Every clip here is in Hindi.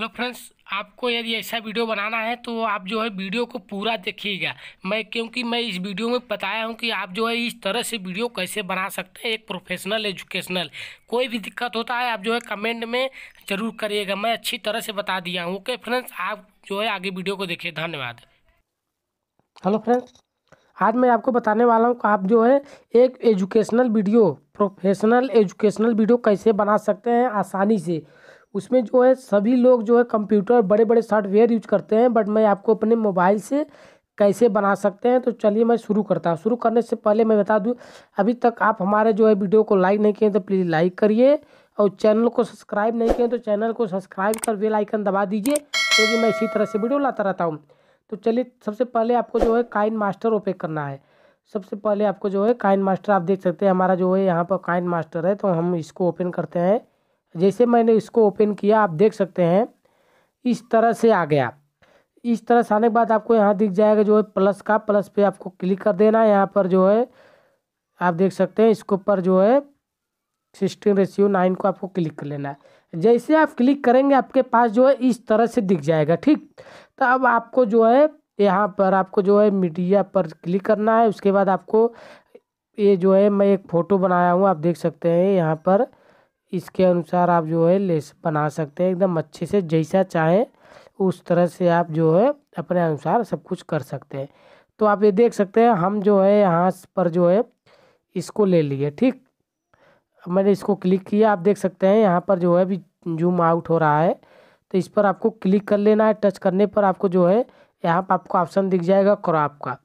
हेलो फ्रेंड्स आपको यदि ऐसा वीडियो बनाना है तो आप जो है वीडियो को पूरा देखिएगा मैं क्योंकि मैं इस वीडियो में बताया हूं कि आप जो है इस तरह से वीडियो कैसे बना सकते हैं एक प्रोफेशनल एजुकेशनल कोई भी दिक्कत होता है आप जो है कमेंट में ज़रूर करिएगा मैं अच्छी तरह से बता दिया हूँ ओके फ्रेंड्स आप जो है आगे वीडियो को देखिए धन्यवाद हेलो फ्रेंड्स आज मैं आपको बताने वाला हूँ आप जो है एक educational video professional educational video कैसे बना सकते हैं आसानी से उसमें जो है सभी लोग जो है कंप्यूटर बड़े बड़े सॉफ्टवेयर यूज करते हैं बट मैं आपको अपने मोबाइल से कैसे बना सकते हैं तो चलिए मैं शुरू करता हूँ शुरू करने से पहले मैं बता दूँ अभी तक आप हमारे जो है वीडियो को लाइक नहीं किए तो प्लीज़ लाइक करिए और चैनल को सब्सक्राइब नहीं किए तो चैनल को सब्सक्राइब कर बेल आइकन दबा दीजिए क्योंकि मैं इसी तरह से वीडियो लाता रहता हूँ तो चलिए सबसे पहले आपको जो है काइन मास्टर ओपे करना है सबसे पहले आपको जो है काइन मास्टर आप देख सकते हैं हमारा जो है यहाँ पर काइन मास्टर है तो हम इसको ओपन करते हैं जैसे मैंने इसको ओपन किया आप देख सकते हैं इस तरह से आ गया इस तरह से आने के बाद आपको यहाँ दिख जाएगा जो है प्लस का प्लस पे आपको क्लिक कर देना है यहाँ पर जो है आप देख सकते हैं इसके ऊपर जो है सिक्सटीन रेशियो नाइन को आपको क्लिक कर लेना है जैसे आप क्लिक करेंगे आपके पास जो है इस तरह से दिख जाएगा ठीक तो अब आपको जो है यहाँ पर आपको जो है मीडिया पर क्लिक करना है उसके बाद आपको ये जो है मैं एक फ़ोटो बनाया हूँ आप देख सकते हैं यहाँ पर इसके अनुसार आप जो है लेस बना सकते हैं एकदम अच्छे से जैसा चाहें उस तरह से आप जो है अपने अनुसार सब कुछ कर सकते हैं तो आप ये देख सकते हैं हम जो है यहाँ पर जो है इसको ले लिए ठीक मैंने इसको क्लिक किया आप देख सकते हैं यहाँ पर जो है अभी जूम आउट हो रहा है तो इस पर आपको क्लिक कर लेना है टच करने पर आपको जो है यहाँ पर आपको ऑप्शन दिख जाएगा क्रॉप का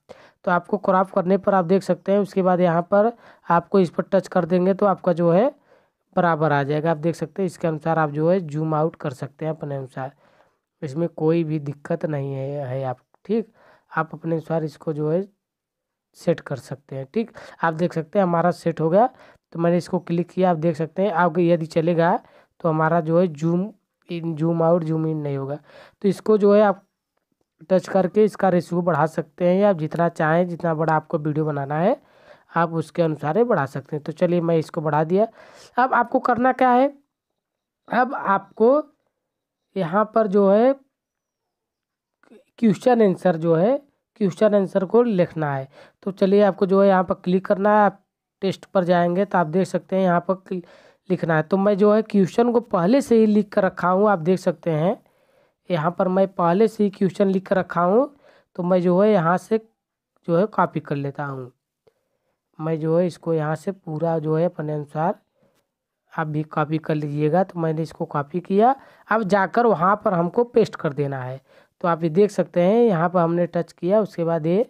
तो आपको क्रॉप करने पर आप देख सकते हैं उसके बाद यहाँ पर आपको इस पर टच कर देंगे तो आपका जो है बराबर आ जाएगा आप देख सकते हैं इसके अनुसार आप जो है जूम आउट कर सकते हैं अपने अनुसार इसमें कोई भी दिक्कत नहीं है, है आप ठीक आप अपने अनुसार इसको जो है सेट कर सकते हैं ठीक आप देख सकते हैं हमारा सेट हो गया तो मैंने इसको क्लिक किया आप देख सकते हैं आप यदि चलेगा तो हमारा जो है zoom in zoom out zoom in नहीं होगा तो इसको जो है आप टच करके इसका रेशियो बढ़ा सकते हैं आप जितना चाहें जितना बड़ा आपको वीडियो बनाना है आप उसके अनुसार ही बढ़ा सकते हैं तो चलिए मैं इसको बढ़ा दिया अब आपको करना क्या है अब आपको यहाँ पर जो है क्वेश्चन आंसर जो है क्वेश्चन आंसर को लिखना है तो चलिए आपको जो है यहाँ पर क्लिक करना है आप टेस्ट पर जाएंगे तो आप देख सकते हैं यहाँ पर लिखना है तो मैं जो है क्वेश्चन को पहले से ही लिख कर रखा हूँ आप देख सकते हैं यहाँ पर मैं पहले से ही क्वेश्चन लिख कर रखा हूँ तो मैं जो है यहाँ से जो है कॉपी कर लेता हूँ मैं जो है इसको यहाँ से पूरा जो है अपने अनुसार आप भी कॉपी कर लीजिएगा तो मैंने इसको कॉपी किया अब जाकर वहाँ पर हमको पेस्ट कर देना है तो आप ये देख सकते हैं यहाँ पर हमने टच किया उसके बाद ये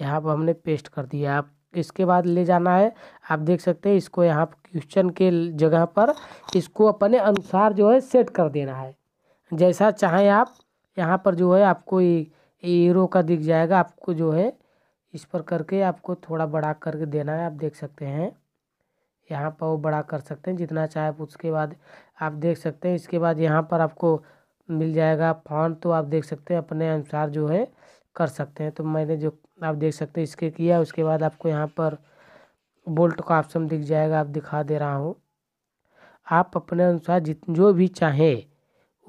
यहाँ पर हमने पेस्ट कर दिया आप इसके बाद ले जाना है आप देख सकते हैं इसको यहाँ क्वेश्चन के जगह पर इसको अपने अनुसार जो है सेट कर देना है जैसा चाहें आप यहाँ पर जो है आपको ईरो का दिख जाएगा आपको जो है इस पर करके आपको थोड़ा बड़ा करके देना है आप देख सकते हैं यहाँ पर वो बड़ा कर सकते हैं जितना चाहे आप उसके बाद आप देख सकते हैं इसके बाद यहाँ पर आपको मिल जाएगा फोन तो आप देख सकते हैं अपने अनुसार जो है कर सकते हैं तो मैंने जो आप देख सकते हैं इसके किया उसके बाद आपको यहाँ पर बोल्ट का ऑप्शन दिख जाएगा आप दिखा दे रहा हूँ आप अपने अनुसार जित जो भी चाहें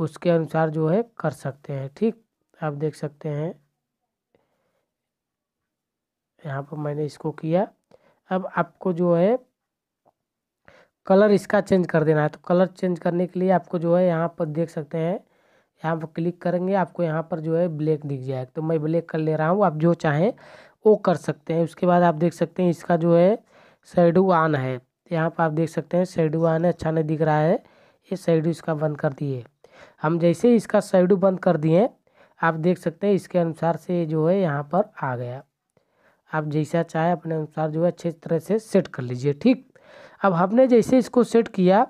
उसके अनुसार जो है कर सकते हैं ठीक आप देख सकते हैं यहाँ पर मैंने इसको किया अब आपको जो है कलर इसका चेंज कर देना है तो कलर चेंज करने के लिए आपको जो है यहाँ पर देख सकते हैं यहाँ पर क्लिक करेंगे आपको यहाँ पर जो है ब्लैक दिख जाएगा तो मैं ब्लैक कर ले रहा हूँ आप जो चाहें वो कर सकते हैं उसके बाद आप देख सकते हैं इसका जो है साइड आन है यहाँ पर आप देख सकते हैं शेडो आन है अच्छा नहीं दिख रहा है ये साइड इसका बंद कर दिए हम जैसे इसका साइड बंद कर दिए आप देख सकते हैं इसके अनुसार से जो है यहाँ पर आ गया आप जैसा चाहे अपने अनुसार जो है अच्छे तरह से सेट कर लीजिए ठीक अब हमने जैसे इसको सेट किया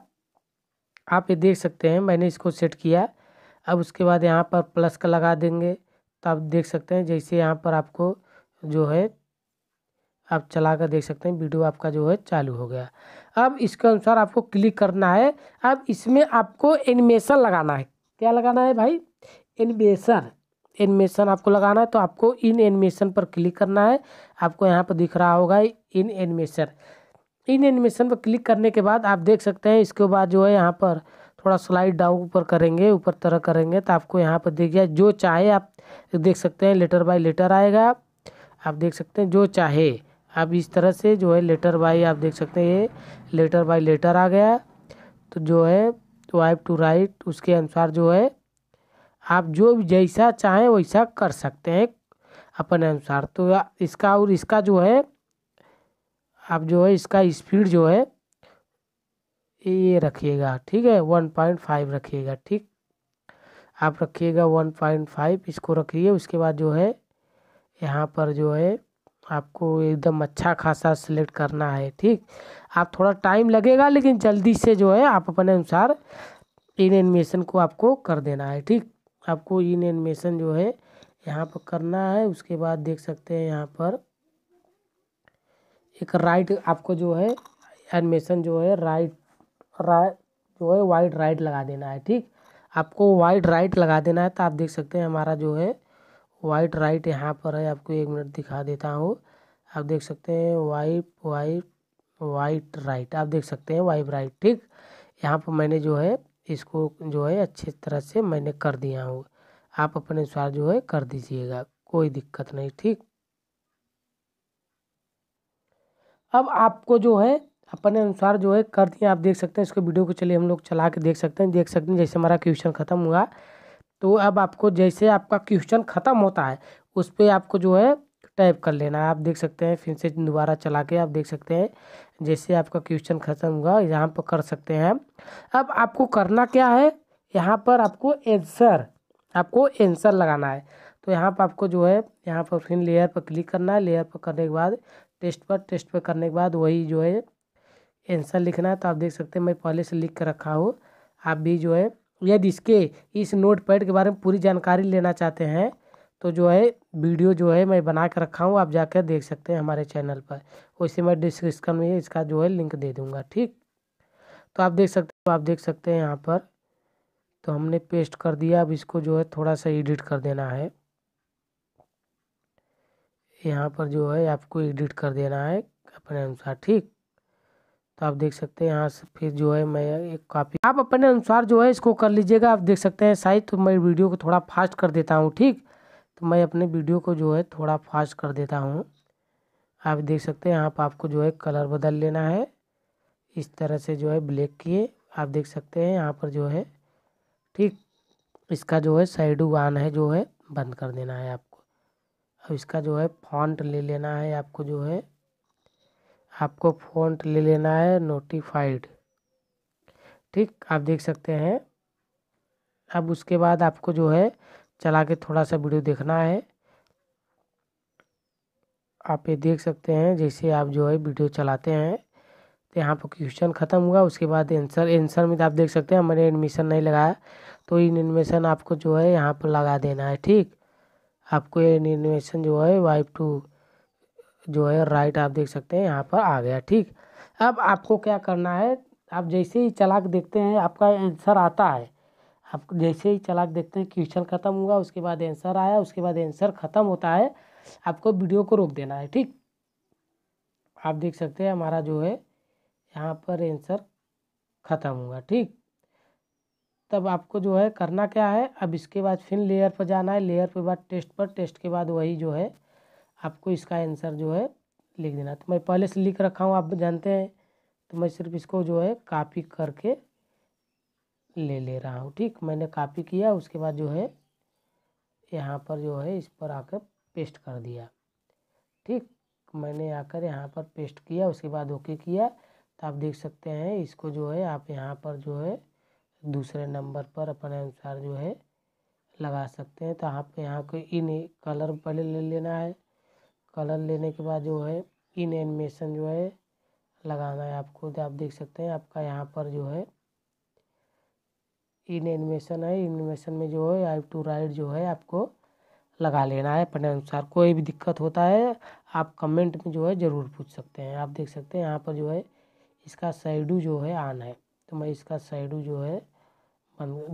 आप ये देख सकते हैं मैंने इसको सेट किया अब उसके बाद यहाँ पर प्लस का लगा देंगे तो आप देख सकते हैं जैसे यहाँ पर आपको जो है आप चला कर देख सकते हैं वीडियो आपका जो है चालू हो गया अब इसके अनुसार आपको क्लिक करना है अब इसमें आपको एनिमेशन लगाना है क्या लगाना है भाई एनिमेशन एनिमेशन आपको लगाना है तो आपको इन एनिमेशन पर क्लिक करना है आपको यहाँ पर दिख रहा होगा इन एनिमेशन इन एनिमेशन पर क्लिक करने के बाद आप देख सकते हैं इसके बाद जो है यहाँ पर थोड़ा स्लाइड डाउन ऊपर करेंगे ऊपर तरह करेंगे तो आपको यहाँ पर देख जाए जो चाहे आप देख सकते हैं लेटर बाय लेटर आएगा आप देख सकते हैं जो चाहे आप इस तरह से जो है लेटर बाय आप देख सकते हैं ये लेटर बाय लेटर आ गया तो जो है वाइप टू राइट उसके अनुसार जो है आप जो जैसा चाहें वैसा कर सकते हैं अपन अनुसार तो इसका और इसका जो है आप जो है इसका स्पीड जो है ये रखिएगा ठीक है वन पॉइंट फाइव रखिएगा ठीक आप रखिएगा वन पॉइंट फाइव इसको रखिए उसके बाद जो है यहाँ पर जो है आपको एकदम अच्छा खासा सिलेक्ट करना है ठीक आप थोड़ा टाइम लगेगा लेकिन जल्दी से जो है आप अपने अनुसार इन एनिमेशन को आपको कर देना है ठीक आपको इन एनिमेशन जो है यहाँ पर करना है उसके बाद देख सकते हैं यहाँ पर एक राइट आपको जो है एनिमेशन जो है राइट राइट जो है वाइट राइट लगा देना है ठीक आपको वाइट राइट लगा देना है तो आप देख सकते हैं हमारा जो है वाइट राइट यहाँ पर है आपको एक मिनट दिखा देता हूँ आप देख सकते हैं वाइप वाइप वाइट राइट आप देख सकते हैं वाइप राइट ठीक यहाँ पर मैंने जो है इसको जो है अच्छी तरह से मैंने कर दिया हूँ आप अपने अनुसार जो है कर दीजिएगा कोई दिक्कत नहीं ठीक अब आपको जो है अपने अनुसार जो है कर दिए आप देख सकते हैं इसको वीडियो को चलिए हम लोग चला के देख सकते हैं देख सकते हैं जैसे हमारा क्वेश्चन ख़त्म हुआ तो अब आपको जैसे आपका क्वेश्चन ख़त्म होता है उस पर आपको जो है टाइप कर लेना है आप देख सकते हैं फिर से दोबारा चला के आप देख सकते हैं जैसे आपका क्वेश्चन ख़त्म हुआ यहाँ पर कर सकते हैं अब आपको करना क्या है यहाँ पर आपको आंसर आपको एंसर लगाना है तो यहाँ पर आपको जो है यहाँ पर फिर लेयर पर क्लिक करना है लेयर पर करने के बाद टेस्ट पर टेस्ट पर करने के बाद वही जो है एंसर लिखना है तो आप देख सकते हैं मैं पहले से लिख कर रखा हूँ आप भी जो है यदि इसके इस नोट पैड के बारे में पूरी जानकारी लेना चाहते हैं तो जो है वीडियो जो है मैं बना कर रखा हूँ आप जाकर देख सकते हैं हमारे चैनल पर वैसे मैं डिस्क्रिप्शन में इसका जो है लिंक दे दूँगा ठीक तो आप देख सकते हो आप देख सकते हैं यहाँ पर तो हमने पेस्ट कर दिया अब इसको जो है थोड़ा सा एडिट कर देना है यहाँ पर जो है आपको एडिट कर देना है अपने अनुसार ठीक तो आप देख सकते हैं यहाँ से फिर जो है मैं एक कॉपी आप अपने अनुसार जो है इसको कर लीजिएगा आप देख सकते हैं साइज तो मैं वीडियो को थोड़ा फास्ट कर देता हूँ ठीक तो मैं अपने वीडियो को जो है थोड़ा फास्ट कर देता हूँ आप देख सकते हैं यहाँ पर आपको जो है कलर बदल लेना है इस तरह से जो है ब्लैक किए आप देख सकते हैं यहाँ पर जो है ठीक इसका जो है साइड वन है जो है बंद कर देना है आपको अब इसका जो है फॉन्ट ले लेना है आपको जो है आपको फॉन्ट ले लेना है नोटिफाइड ठीक आप देख सकते हैं अब उसके बाद आपको जो है चला के थोड़ा सा वीडियो देखना है आप ये देख सकते हैं जैसे आप जो है वीडियो चलाते हैं तो यहाँ पर क्वेश्चन ख़त्म हुआ उसके बाद आंसर आंसर में तो आप देख सकते हैं मैंने एडमिशन नहीं लगाया तो इन एनिमेशन आपको जो है यहाँ पर लगा देना है ठीक आपको ये एनिमेशन जो है वाइप टू जो है राइट आप देख सकते हैं यहाँ पर आ गया ठीक अब आपको क्या करना है आप जैसे ही चला के देखते हैं आपका आंसर आता है आप जैसे ही चला के देखते हैं क्वेश्चन ख़त्म हुआ उसके बाद आंसर आया उसके बाद आंसर ख़त्म होता है आपको वीडियो को रोक देना है ठीक आप देख सकते हैं हमारा जो है यहाँ पर आंसर ख़त्म हुआ ठीक तब आपको जो है करना क्या है अब इसके बाद फिर लेयर पर जाना है लेयर के बाद टेस्ट पर टेस्ट के बाद वही जो है आपको इसका आंसर जो है लिख देना तो मैं पहले से लिख रखा हूँ आप जानते हैं तो मैं सिर्फ इसको जो है कापी करके ले ले रहा हूँ ठीक मैंने कापी किया उसके बाद जो है यहाँ पर जो है इस पर आकर पेस्ट कर दिया ठीक मैंने आकर यहाँ पर पेस्ट किया उसके बाद ओके किया तो आप देख सकते हैं इसको जो है आप यहाँ पर जो है दूसरे नंबर पर अपने अनुसार जो है लगा सकते हैं तो आप यहाँ को इन कलर पहले ले लेना है कलर लेने के बाद जो है इन एनिमेशन जो है लगाना है आपको तो आप देख सकते हैं आपका यहाँ पर जो है इन एनिमेशन है इन एनिमेशन में जो है आई टू राइट जो है आपको लगा लेना है अपने अनुसार कोई भी दिक्कत होता है आप कमेंट में जो है ज़रूर पूछ सकते हैं आप देख सकते हैं यहाँ पर जो है इसका शेडू जो है आन है तो मैं इसका साइडू जो है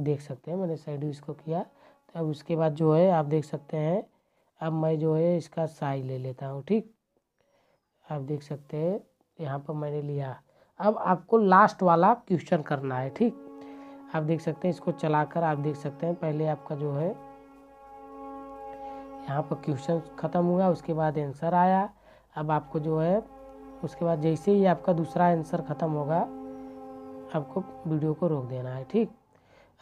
देख सकते हैं मैंने साइडू इसको किया तो अब उसके बाद जो है आप देख सकते हैं अब मैं जो है इसका साइज ले लेता हूँ ठीक आप देख सकते हैं यहाँ पर मैंने लिया अब आपको लास्ट वाला क्वेश्चन करना है ठीक आप देख सकते हैं इसको चलाकर आप देख सकते हैं पहले आपका जो है यहाँ पर क्वेश्चन ख़त्म हुआ उसके बाद आंसर आया अब आपको जो है उसके बाद जैसे ही आपका दूसरा आंसर ख़त्म होगा आपको वीडियो को रोक देना है ठीक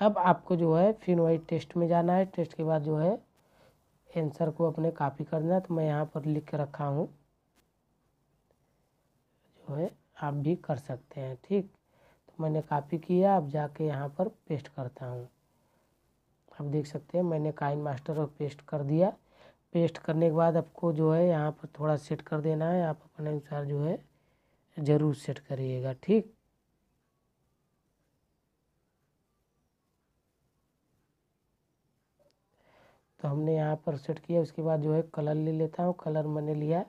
अब आपको जो है फिन वही टेस्ट में जाना है टेस्ट के बाद जो है आंसर को अपने कॉपी करना है तो मैं यहाँ पर लिख के रखा हूँ जो है आप भी कर सकते हैं ठीक तो मैंने कॉपी किया अब जाके यहाँ पर पेस्ट करता हूँ आप देख सकते हैं मैंने काइन मास्टर को पेस्ट कर दिया पेस्ट करने के बाद आपको जो है यहाँ पर थोड़ा सेट कर देना है आप अपने अनुसार जो है ज़रूर सेट करिएगा ठीक तो हमने यहाँ पर सेट किया उसके बाद जो है कलर ले लेता हूँ कलर मैंने लिया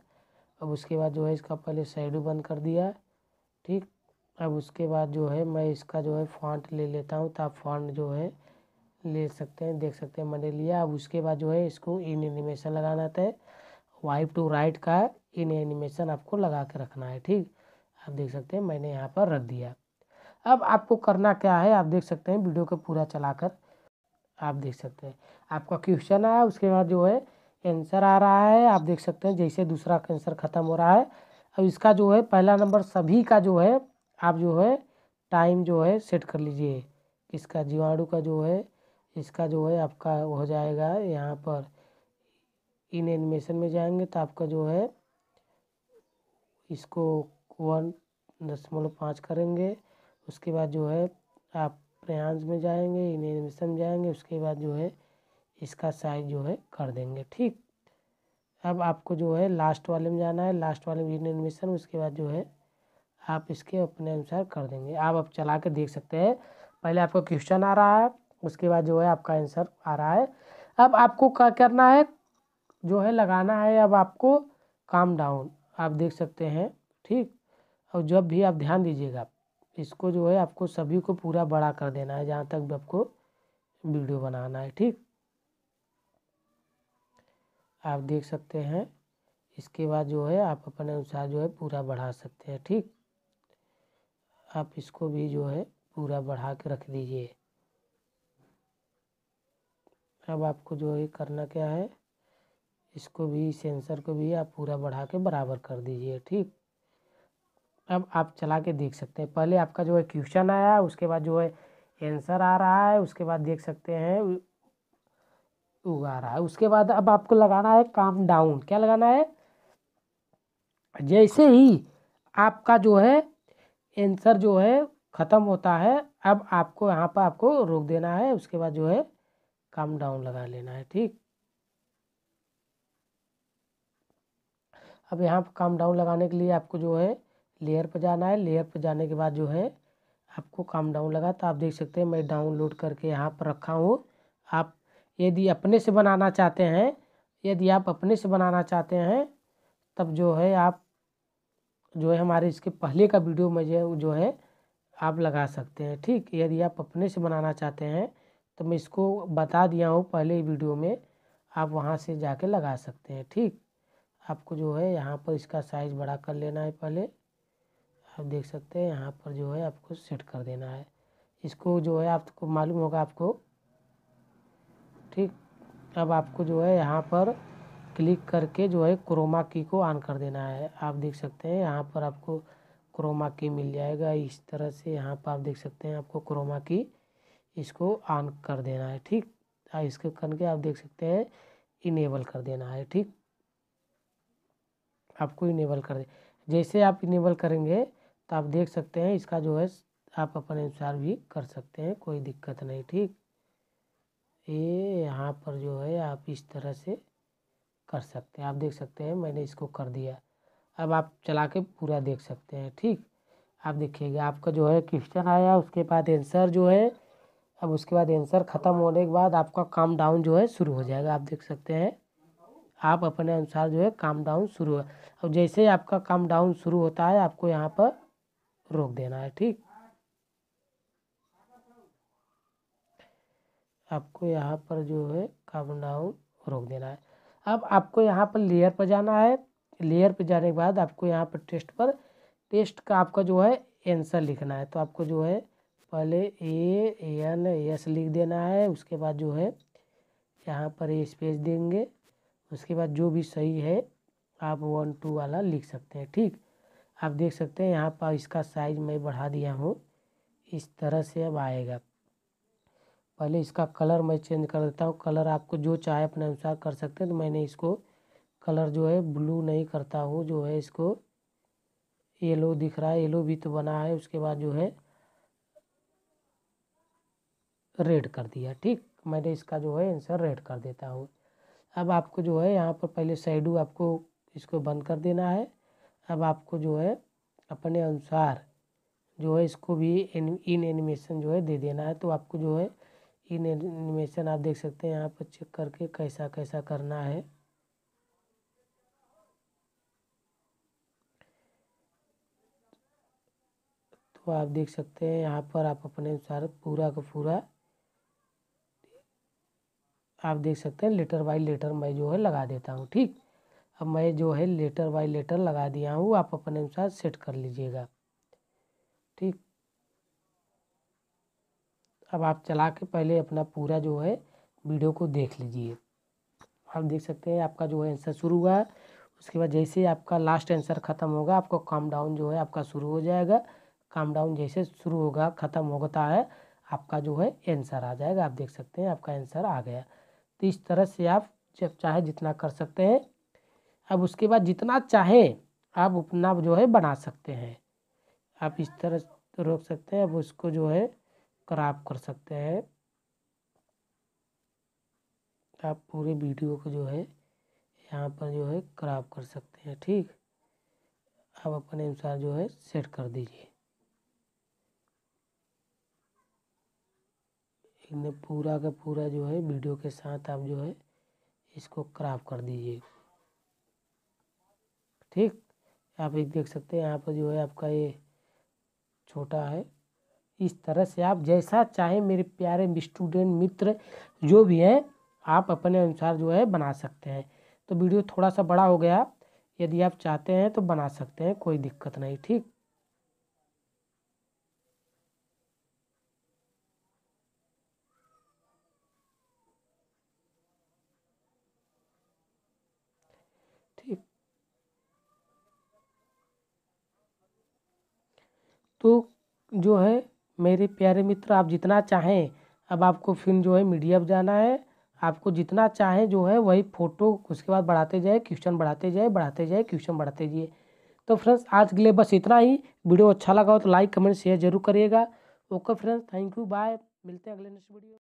अब उसके बाद जो है इसका पहले साइड बंद कर दिया ठीक अब उसके बाद जो है मैं इसका जो है फॉन्ट ले लेता हूँ तो आप फॉन्ट जो है ले सकते हैं देख सकते हैं मैंने लिया अब उसके बाद जो है इसको इन एनिमेशन लगाना था वाइप टू राइट का इन एनिमेशन आपको लगा के रखना है ठीक आप देख सकते हैं मैंने यहाँ पर रख दिया अब आपको करना क्या है आप देख सकते हैं वीडियो को पूरा चलाकर आप देख सकते हैं आपका क्वेश्चन आया उसके बाद जो है आंसर आ रहा है आप देख सकते हैं जैसे दूसरा आंसर ख़त्म हो रहा है अब इसका जो है पहला नंबर सभी का जो है आप जो है टाइम जो है सेट कर लीजिए इसका जीवाणु का जो है इसका जो है आपका हो जाएगा यहाँ पर इन एनिमेशन में जाएंगे तो आपका जो है इसको वन दशमलव पाँच करेंगे उसके बाद जो है आप प्रयांस में जाएंगे इन्हें में जाएंगे उसके बाद जो है इसका साइज जो है कर देंगे ठीक अब आपको जो है लास्ट वाले में जाना है लास्ट वाले में एडमिशन उसके बाद जो है आप इसके अपने अनुसार कर देंगे आप अब चला के देख सकते हैं पहले आपको क्वेश्चन आ रहा है उसके बाद जो है आपका आंसर आ रहा है अब आपको क्या करना है जो है लगाना है अब आपको काम डाउन आप देख सकते हैं ठीक और जब भी आप ध्यान दीजिएगा इसको जो है आपको सभी को पूरा बड़ा कर देना है जहाँ तक भी आपको वीडियो बनाना है ठीक आप देख सकते हैं इसके बाद जो है आप अपने अनुसार जो है पूरा बढ़ा सकते हैं ठीक आप इसको भी जो है पूरा बढ़ा के रख दीजिए अब आपको जो है करना क्या है इसको भी सेंसर को भी आप पूरा बढ़ा के बराबर कर दीजिए ठीक अब आप चला के देख सकते हैं पहले आपका जो है क्वेश्चन आया उसके बाद जो है आंसर आ रहा है उसके बाद देख सकते हैं उगा रहा है उसके बाद अब आपको लगाना है काम डाउन क्या लगाना है जैसे ही आपका जो है आंसर जो है ख़त्म होता है अब आपको यहाँ पर आपको रोक देना है उसके बाद जो है काम डाउन लगा लेना है ठीक अब यहाँ पर काम डाउन लगाने के लिए आपको जो है लेयर पर जाना है लेयर पर जाने के बाद जो है आपको काम डाउन लगा तो आप देख सकते हैं मैं डाउनलोड करके यहाँ पर रखा हूँ आप यदि अपने से बनाना चाहते हैं यदि आप अपने से बनाना चाहते हैं तब जो है आप जो है हमारे इसके पहले का वीडियो में जो जो है आप लगा सकते हैं ठीक यदि आप अपने से बनाना चाहते हैं तो मैं इसको बता दिया हूँ पहले ही वीडियो में आप वहाँ से जाके लगा सकते हैं ठीक आपको जो है यहाँ पर इसका साइज़ बड़ा कर लेना है पहले आप देख सकते हैं यहाँ पर जो है आपको सेट कर देना है इसको जो है आपको मालूम होगा आपको ठीक अब आपको जो है यहाँ पर क्लिक करके जो है क्रोमा की को ऑन कर देना है आप देख सकते हैं यहाँ पर आपको क्रोमा की मिल जाएगा इस तरह से यहाँ पर आप देख सकते हैं आपको क्रोमा की इसको ऑन कर देना है ठीक इसको करके आप देख सकते हैं इनेबल कर देना है ठीक आपको इनेबल कर दे जैसे आप इनेबल करेंगे तो आप देख सकते हैं इसका जो है आप अपने अनुसार भी कर सकते हैं कोई दिक्कत नहीं ठीक ये यहाँ पर जो है आप इस तरह से कर सकते हैं आप देख सकते हैं मैंने इसको कर दिया अब आप चला के पूरा देख सकते हैं ठीक आप देखिएगा आपका जो है क्वेश्चन आया उसके बाद आंसर जो है अब उसके बाद आंसर ख़त्म होने के बाद आपका काम डाउन जो है शुरू हो जाएगा आप देख सकते हैं आप अपने अनुसार जो है काम डाउन शुरू हो और जैसे ही आपका काम डाउन शुरू होता है आपको यहाँ पर रोक देना है ठीक आपको यहाँ पर जो है कार्बन डाउन रोक देना है अब आपको यहाँ पर लेयर पर जाना है लेयर पर जाने के बाद आपको यहाँ पर टेस्ट पर टेस्ट का आपका जो है आंसर लिखना है तो आपको जो है पहले ए एन एस लिख देना है उसके बाद जो है यहाँ पर ए स्पेस देंगे उसके बाद जो भी सही है आप वन टू वाला लिख सकते हैं ठीक आप देख सकते हैं यहाँ पर इसका साइज मैं बढ़ा दिया हूँ इस तरह से अब आएगा पहले इसका कलर मैं चेंज कर देता हूँ कलर आपको जो चाहे अपने अनुसार कर सकते हैं तो मैंने इसको कलर जो है ब्लू नहीं करता हूँ जो है इसको येलो दिख रहा है येलो भी तो बना है उसके बाद जो है रेड कर दिया ठीक मैंने इसका जो है आंसर रेड कर देता हूँ अब आपको जो है यहाँ पर पहले साइडू आपको इसको बंद कर देना है अब आपको जो है अपने अनुसार जो है इसको भी इन एनिमेशन जो है दे देना है तो आपको जो है इन एनिमेशन आप देख सकते हैं यहाँ पर चेक करके कैसा कैसा करना है तो आप देख सकते हैं यहाँ पर आप अपने अनुसार पूरा का पूरा आप देख सकते हैं लेटर बाय लेटर मैं जो है लगा देता हूँ ठीक अब मैं जो है लेटर बाय लेटर लगा दिया हूँ आप अपने अनुसार सेट कर लीजिएगा ठीक अब आप चला के पहले अपना पूरा जो है वीडियो को देख लीजिए आप देख सकते हैं आपका जो है आंसर शुरू हुआ है उसके बाद जैसे आपका लास्ट आंसर ख़त्म होगा आपको काम डाउन जो है आपका शुरू हो जाएगा काम डाउन जैसे शुरू होगा ख़त्म होता है आपका जो है आंसर आ जाएगा आप देख सकते हैं आपका आंसर आ गया तो इस तरह से आप जब चाहे जितना कर सकते हैं अब उसके बाद जितना चाहे आप उतना जो है बना सकते हैं आप इस तरह रोक सकते हैं अब उसको जो है क्राप कर सकते हैं आप पूरे वीडियो को जो है यहाँ पर जो है क्राप कर सकते हैं ठीक आप अपने अनुसार जो है सेट कर दीजिए पूरा का पूरा जो है वीडियो के साथ आप जो है इसको क्रॉप कर दीजिए ठीक आप एक देख सकते हैं यहाँ पर जो है आपका ये छोटा है इस तरह से आप जैसा चाहे मेरे प्यारे स्टूडेंट मित्र जो भी हैं आप अपने अनुसार जो है बना सकते हैं तो वीडियो थोड़ा सा बड़ा हो गया यदि आप चाहते हैं तो बना सकते हैं कोई दिक्कत नहीं ठीक तो जो है मेरे प्यारे मित्र आप जितना चाहें अब आपको फिर जो है मीडिया पर जाना है आपको जितना चाहें जो है वही फ़ोटो उसके बाद बढ़ाते जाए क्वेश्चन बढ़ाते जाए बढ़ाते जाए क्वेश्चन बढ़ाते जाइए तो फ्रेंड्स आज के लिए बस इतना ही वीडियो अच्छा लगा हो तो लाइक कमेंट शेयर जरूर करिएगा okay friends thank you bye मिलते हैं अगले नेक्स्ट वीडियो